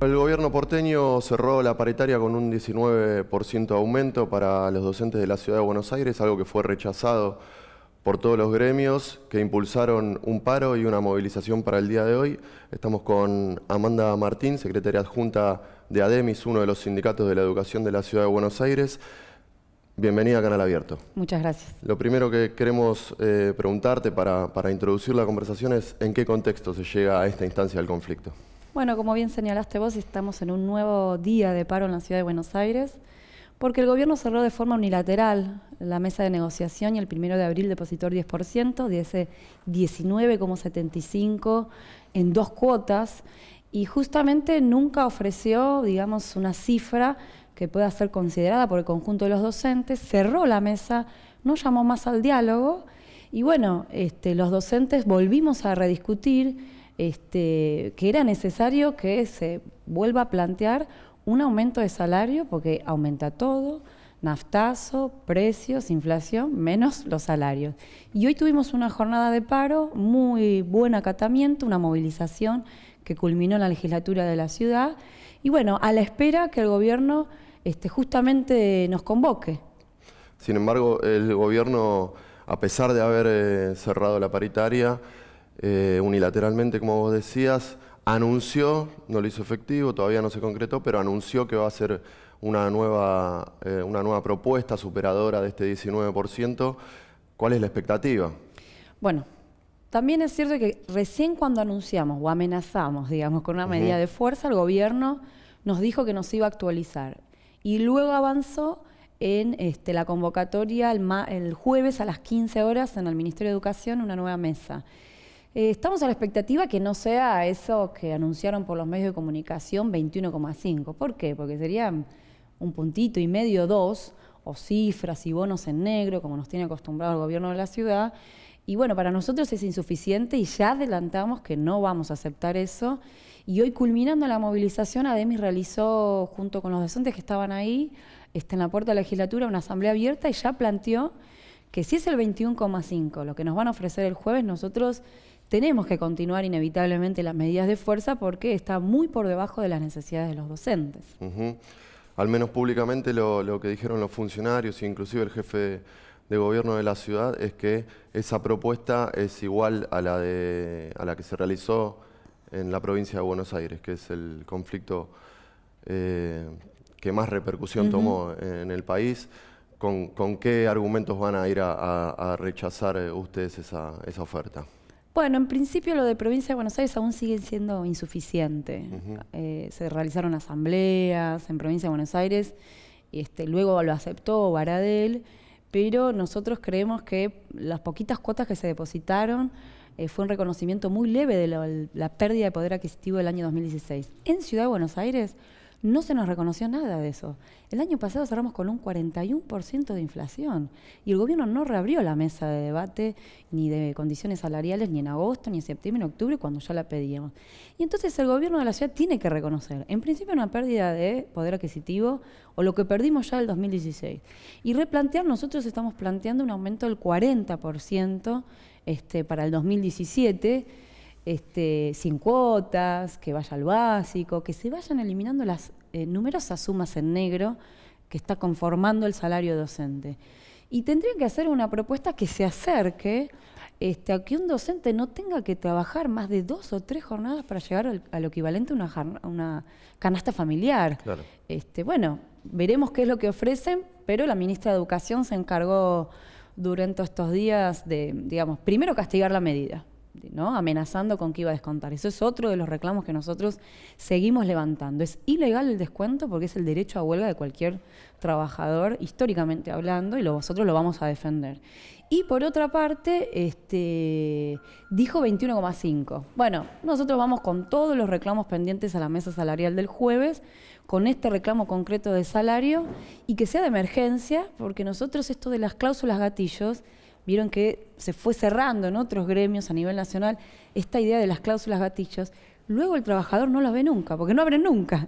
El gobierno porteño cerró la paritaria con un 19% de aumento para los docentes de la ciudad de Buenos Aires, algo que fue rechazado por todos los gremios que impulsaron un paro y una movilización para el día de hoy. Estamos con Amanda Martín, secretaria adjunta de ADEMIS, uno de los sindicatos de la educación de la ciudad de Buenos Aires. Bienvenida a Canal Abierto. Muchas gracias. Lo primero que queremos eh, preguntarte para introducir la conversación es en qué contexto se llega a esta instancia del conflicto. Bueno, como bien señalaste vos, estamos en un nuevo día de paro en la ciudad de Buenos Aires, porque el gobierno cerró de forma unilateral la mesa de negociación y el primero de abril depositó el 10%, de ese 19,75 en dos cuotas, y justamente nunca ofreció, digamos, una cifra que pueda ser considerada por el conjunto de los docentes, cerró la mesa, no llamó más al diálogo, y bueno, este, los docentes volvimos a rediscutir este, que era necesario que se vuelva a plantear un aumento de salario, porque aumenta todo, naftazo, precios, inflación, menos los salarios. Y hoy tuvimos una jornada de paro, muy buen acatamiento, una movilización que culminó en la legislatura de la ciudad, y bueno, a la espera que el gobierno este, justamente nos convoque. Sin embargo, el gobierno, a pesar de haber eh, cerrado la paritaria, eh, unilateralmente, como vos decías, anunció, no lo hizo efectivo, todavía no se concretó, pero anunció que va a ser una nueva, eh, una nueva propuesta superadora de este 19%. ¿Cuál es la expectativa? Bueno, también es cierto que recién cuando anunciamos o amenazamos, digamos, con una medida de fuerza, el gobierno nos dijo que nos iba a actualizar. Y luego avanzó en este, la convocatoria el jueves a las 15 horas en el Ministerio de Educación, una nueva mesa. Eh, estamos a la expectativa que no sea eso que anunciaron por los medios de comunicación 21,5. ¿Por qué? Porque serían un puntito y medio, dos, o cifras y bonos en negro, como nos tiene acostumbrado el gobierno de la ciudad. Y bueno, para nosotros es insuficiente y ya adelantamos que no vamos a aceptar eso. Y hoy culminando la movilización, ADEMIS realizó, junto con los docentes que estaban ahí, está en la puerta de la legislatura, una asamblea abierta y ya planteó que si es el 21,5, lo que nos van a ofrecer el jueves, nosotros tenemos que continuar inevitablemente las medidas de fuerza porque está muy por debajo de las necesidades de los docentes. Al menos públicamente lo, que dijeron los funcionarios, inclusive el jefe de, gobierno de la ciudad, es que esa propuesta es igual a la, de, a la que se realizó en la provincia de Buenos Aires, que es el conflicto eh, que más repercusión tomó en el país. Con, qué argumentos van a ir a, rechazar eh, ustedes esa oferta? Bueno, en principio lo de provincia de Buenos Aires aún sigue siendo insuficiente. Eh, se realizaron asambleas en provincia de Buenos Aires, este, luego lo aceptó Baradel, pero nosotros creemos que las poquitas cuotas que se depositaron eh, fue un reconocimiento muy leve de la, la pérdida de poder adquisitivo del año 2016. En Ciudad de Buenos Aires no se nos reconoció nada de eso. El año pasado cerramos con un 41% de inflación y el gobierno no reabrió la mesa de debate ni de condiciones salariales ni en agosto, ni en septiembre, ni en octubre, cuando ya la pedíamos. Y entonces el gobierno de la ciudad tiene que reconocer, en principio, una pérdida de poder adquisitivo o lo que perdimos ya el 2016. Y replantear, nosotros estamos planteando un aumento del 40% este, para el 2017 este, sin cuotas, que vaya al básico, que se vayan eliminando las eh, numerosas sumas en negro que está conformando el salario docente. Y tendrían que hacer una propuesta que se acerque este, a que un docente no tenga que trabajar más de dos o tres jornadas para llegar al, equivalente a una, canasta familiar. Este, bueno, veremos qué es lo que ofrecen, pero la ministra de Educación se encargó durante estos días de, digamos, primero castigar la medida, amenazando con que iba a descontar. Eso es otro de los reclamos que nosotros seguimos levantando. Es ilegal el descuento porque es el derecho a huelga de cualquier trabajador, históricamente hablando, y lo, nosotros lo vamos a defender. Y por otra parte, este, dijo 21,5. Bueno, nosotros vamos con todos los reclamos pendientes a la mesa salarial del jueves, con este reclamo concreto de salario, y que sea de emergencia, porque nosotros esto de las cláusulas gatillos, vieron que se fue cerrando en otros gremios a nivel nacional esta idea de las cláusulas gatillos, luego el trabajador no las ve nunca, porque no abren nunca.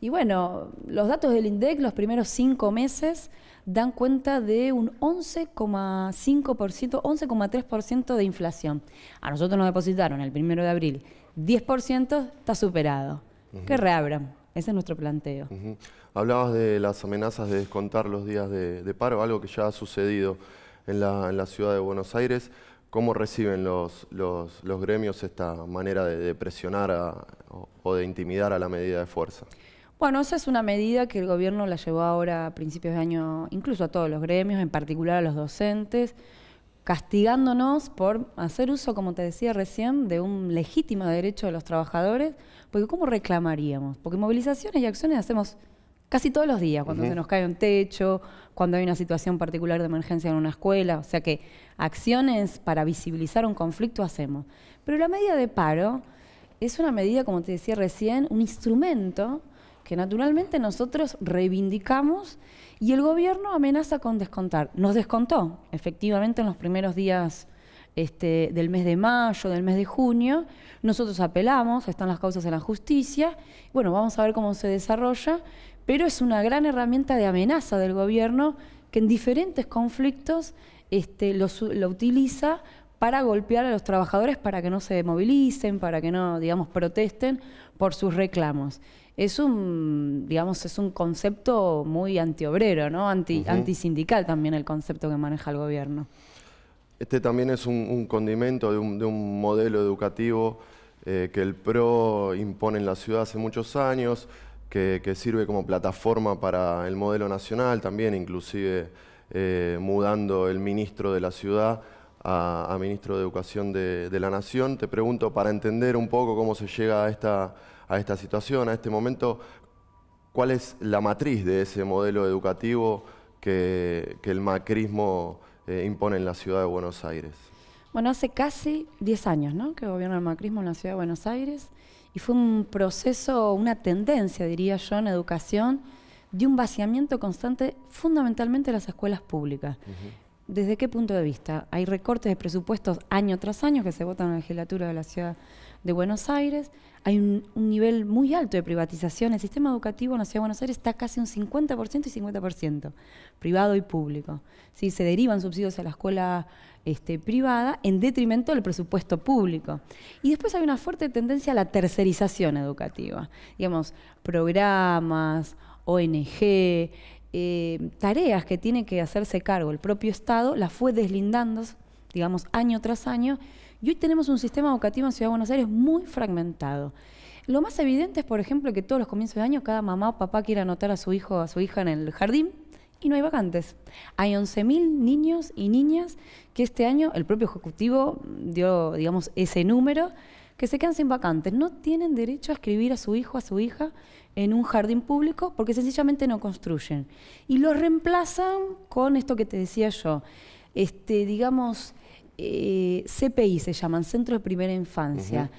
Y bueno, los datos del INDEC los primeros cinco meses dan cuenta de un 11,5%, 11,3% de inflación. A nosotros nos depositaron el primero de abril 10%, está superado. Que reabran. Ese es nuestro planteo. Hablabas de las amenazas de descontar los días de paro, algo que ya ha sucedido en la, ciudad de Buenos Aires. ¿Cómo reciben los, los, gremios esta manera de, presionar o, o de intimidar a la medida de fuerza? Bueno, esa es una medida que el gobierno la llevó ahora a principios de año, incluso a todos los gremios, en particular a los docentes, castigándonos por hacer uso, como te decía recién, de un legítimo derecho de los trabajadores, porque ¿cómo reclamaríamos? Porque movilizaciones y acciones hacemos casi todos los días, cuando se nos cae un techo, cuando hay una situación particular de emergencia en una escuela, o sea que acciones para visibilizar un conflicto hacemos. Pero la medida de paro es una medida, como te decía recién, un instrumento que naturalmente nosotros reivindicamos y el gobierno amenaza con descontar. Nos descontó, efectivamente, en los primeros días este, del mes de mayo, del mes de junio. Nosotros apelamos, están las causas en la justicia. Bueno, vamos a ver cómo se desarrolla pero es una gran herramienta de amenaza del gobierno que en diferentes conflictos este, lo, utiliza para golpear a los trabajadores para que no se movilicen, para que no, digamos, protesten por sus reclamos. Es un, digamos, es un concepto muy antiobrero, ¿no? Anti, Antisindical también el concepto que maneja el gobierno. Este también es un, condimento de un, modelo educativo eh, que el PRO impone en la ciudad hace muchos años que, sirve como plataforma para el modelo nacional, también inclusive eh, mudando el ministro de la ciudad a, ministro de Educación de, la Nación. Te pregunto, para entender un poco cómo se llega a esta, a esta situación, a este momento, ¿cuál es la matriz de ese modelo educativo que, el macrismo eh, impone en la ciudad de Buenos Aires? Bueno, hace casi 10 años que gobierna el macrismo en la ciudad de Buenos Aires. Y fue un proceso, una tendencia, diría yo, en educación de un vaciamiento constante, fundamentalmente en las escuelas públicas. ¿desde qué punto de vista? Hay recortes de presupuestos año tras año que se votan en la legislatura de la ciudad de Buenos Aires, hay un, nivel muy alto de privatización, el sistema educativo en la ciudad de Buenos Aires está casi un 50% y 50%, privado y público. Si Se derivan subsidios a la escuela este, privada en detrimento del presupuesto público. Y después hay una fuerte tendencia a la tercerización educativa, digamos, programas, ONG, eh, tareas que tiene que hacerse cargo el propio Estado, las fue deslindando, digamos, año tras año, y hoy tenemos un sistema educativo en Ciudad de Buenos Aires muy fragmentado. Lo más evidente es, por ejemplo, que todos los comienzos de año cada mamá o papá quiere anotar a su hijo o a su hija en el jardín y no hay vacantes. Hay 11.000 niños y niñas que este año el propio Ejecutivo dio, digamos, ese número que se quedan sin vacantes. No tienen derecho a escribir a su hijo, a su hija en un jardín público porque sencillamente no construyen. Y los reemplazan con esto que te decía yo, este, digamos, eh, CPI se llaman, Centro de Primera Infancia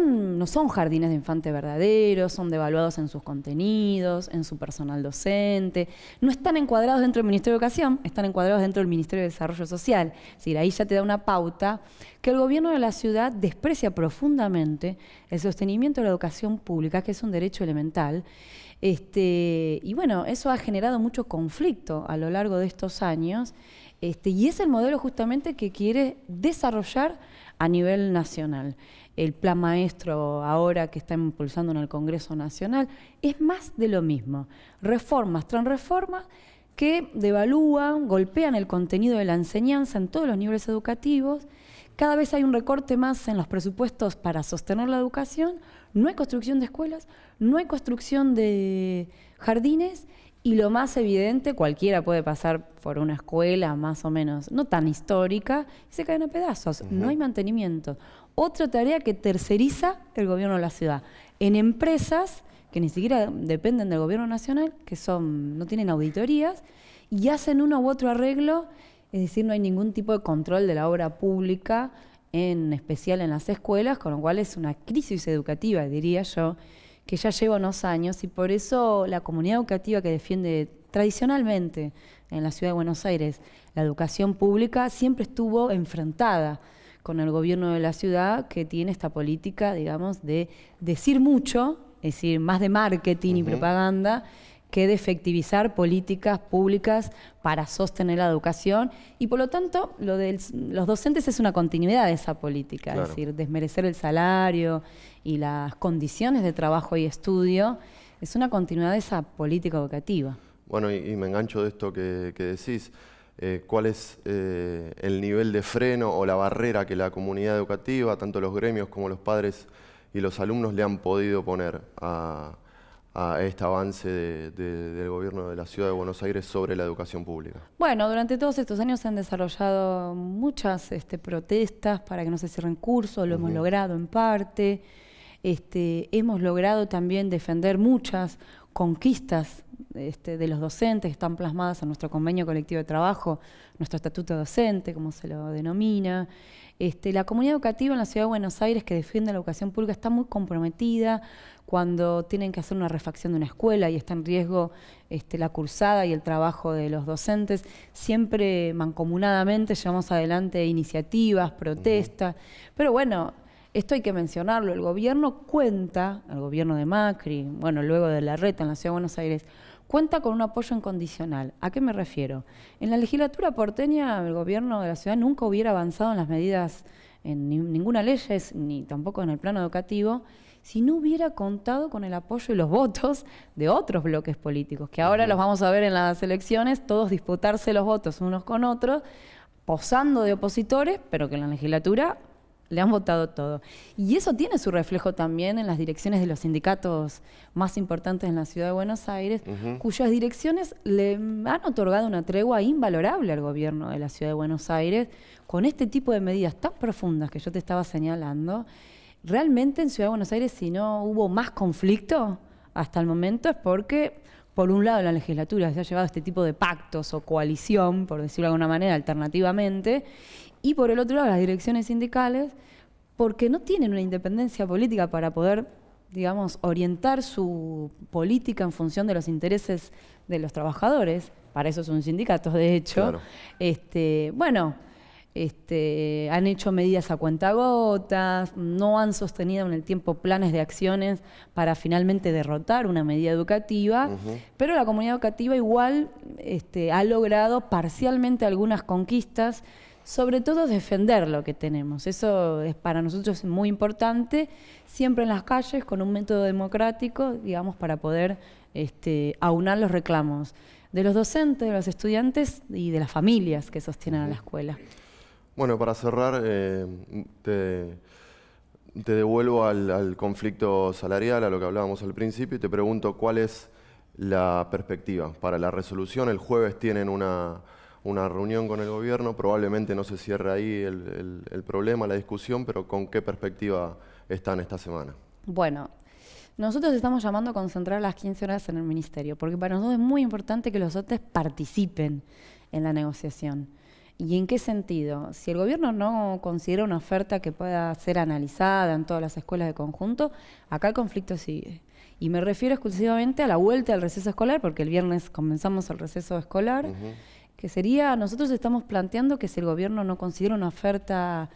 no son jardines de infante verdaderos, son devaluados en sus contenidos, en su personal docente, no están encuadrados dentro del Ministerio de Educación, están encuadrados dentro del Ministerio de Desarrollo Social. Es decir, ahí ya te da una pauta que el gobierno de la ciudad desprecia profundamente el sostenimiento de la educación pública, que es un derecho elemental. Este, y bueno, eso ha generado mucho conflicto a lo largo de estos años. Este, y es el modelo justamente que quiere desarrollar a nivel nacional el plan maestro ahora que está impulsando en el Congreso Nacional, es más de lo mismo. Reformas tras reformas que devalúan, golpean el contenido de la enseñanza en todos los niveles educativos. Cada vez hay un recorte más en los presupuestos para sostener la educación. No hay construcción de escuelas, no hay construcción de jardines y lo más evidente, cualquiera puede pasar por una escuela más o menos, no tan histórica, y se caen a pedazos. No hay mantenimiento otra tarea que terceriza el gobierno de la ciudad. En empresas que ni siquiera dependen del gobierno nacional, que son, no tienen auditorías, y hacen uno u otro arreglo, es decir, no hay ningún tipo de control de la obra pública, en especial en las escuelas, con lo cual es una crisis educativa, diría yo, que ya lleva unos años, y por eso la comunidad educativa que defiende tradicionalmente en la ciudad de Buenos Aires la educación pública siempre estuvo enfrentada con el gobierno de la ciudad que tiene esta política, digamos, de decir mucho, es decir, más de marketing y propaganda, que de efectivizar políticas públicas para sostener la educación y por lo tanto lo de los docentes es una continuidad de esa política, es decir, desmerecer el salario y las condiciones de trabajo y estudio es una continuidad de esa política educativa. Bueno, y, me engancho de esto que decís. Eh, cuál es eh, el nivel de freno o la barrera que la comunidad educativa, tanto los gremios como los padres y los alumnos le han podido poner a, este avance del gobierno de la Ciudad de Buenos Aires sobre la educación pública? Bueno, durante todos estos años se han desarrollado muchas este, protestas para que no se cierren cursos, lo hemos logrado en parte. Este, hemos logrado también defender muchas conquistas este, de los docentes que están plasmadas en nuestro convenio colectivo de trabajo, nuestro estatuto docente, como se lo denomina. Este, la comunidad educativa en la Ciudad de Buenos Aires que defiende la educación pública está muy comprometida cuando tienen que hacer una refacción de una escuela y está en riesgo la cursada y el trabajo de los docentes. Siempre mancomunadamente llevamos adelante iniciativas, protestas, pero bueno esto hay que mencionarlo, el gobierno cuenta, el gobierno de Macri, bueno, luego de la reta en la Ciudad de Buenos Aires, cuenta con un apoyo incondicional. ¿A qué me refiero? En la legislatura porteña el gobierno de la ciudad nunca hubiera avanzado en las medidas, en ninguna ley, ni tampoco en el plano educativo, si no hubiera contado con el apoyo y los votos de otros bloques políticos, que ahora los vamos a ver en las elecciones, todos disputarse los votos unos con otros, posando de opositores, pero que en la legislatura le han votado todo. Y eso tiene su reflejo también en las direcciones de los sindicatos más importantes en la ciudad de Buenos Aires, cuyas direcciones le han otorgado una tregua invalorable al gobierno de la ciudad de Buenos Aires con este tipo de medidas tan profundas que yo te estaba señalando. Realmente en Ciudad de Buenos Aires, si no hubo más conflicto hasta el momento, es porque por un lado la legislatura se ha llevado este tipo de pactos o coalición, por decirlo de alguna manera, alternativamente, y por el otro lado las direcciones sindicales, porque no tienen una independencia política para poder, digamos, orientar su política en función de los intereses de los trabajadores, para eso son sindicatos de hecho. Este, bueno, este, han hecho medidas a cuentagotas, no han sostenido en el tiempo planes de acciones para finalmente derrotar una medida educativa, pero la comunidad educativa igual este, ha logrado parcialmente algunas conquistas, sobre todo defender lo que tenemos. Eso es para nosotros muy importante, siempre en las calles, con un método democrático, digamos, para poder este, aunar los reclamos de los docentes, de los estudiantes y de las familias que sostienen a la escuela. Bueno, para cerrar, eh, te, devuelvo al, conflicto salarial, a lo que hablábamos al principio, y te pregunto cuál es la perspectiva para la resolución. El jueves tienen una, reunión con el gobierno, probablemente no se cierre ahí el, problema, la discusión, pero ¿con qué perspectiva están esta semana? Bueno, nosotros estamos llamando a concentrar las 15 horas en el ministerio, porque para nosotros es muy importante que los OTES participen en la negociación. ¿Y en qué sentido? Si el gobierno no considera una oferta que pueda ser analizada en todas las escuelas de conjunto, acá el conflicto sigue. Y me refiero exclusivamente a la vuelta al receso escolar, porque el viernes comenzamos el receso escolar, que sería, nosotros estamos planteando que si el gobierno no considera una oferta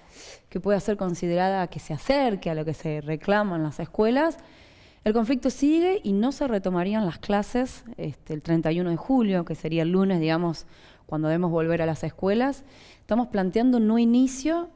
que pueda ser considerada que se acerque a lo que se reclama en las escuelas, el conflicto sigue y no se retomarían las clases este, el 31 de julio, que sería el lunes, digamos, cuando debemos volver a las escuelas. Estamos planteando un nuevo inicio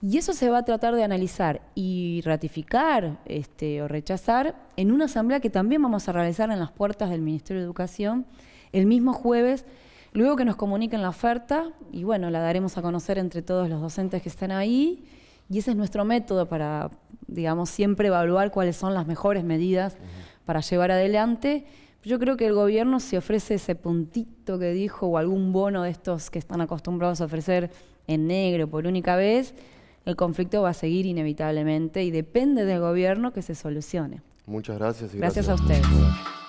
y eso se va a tratar de analizar y ratificar este, o rechazar en una asamblea que también vamos a realizar en las puertas del Ministerio de Educación el mismo jueves, luego que nos comuniquen la oferta y bueno, la daremos a conocer entre todos los docentes que están ahí y ese es nuestro método para, digamos, siempre evaluar cuáles son las mejores medidas para llevar adelante yo creo que el gobierno si ofrece ese puntito que dijo o algún bono de estos que están acostumbrados a ofrecer en negro por única vez, el conflicto va a seguir inevitablemente y depende del gobierno que se solucione. Muchas gracias. gracias, gracias a ustedes.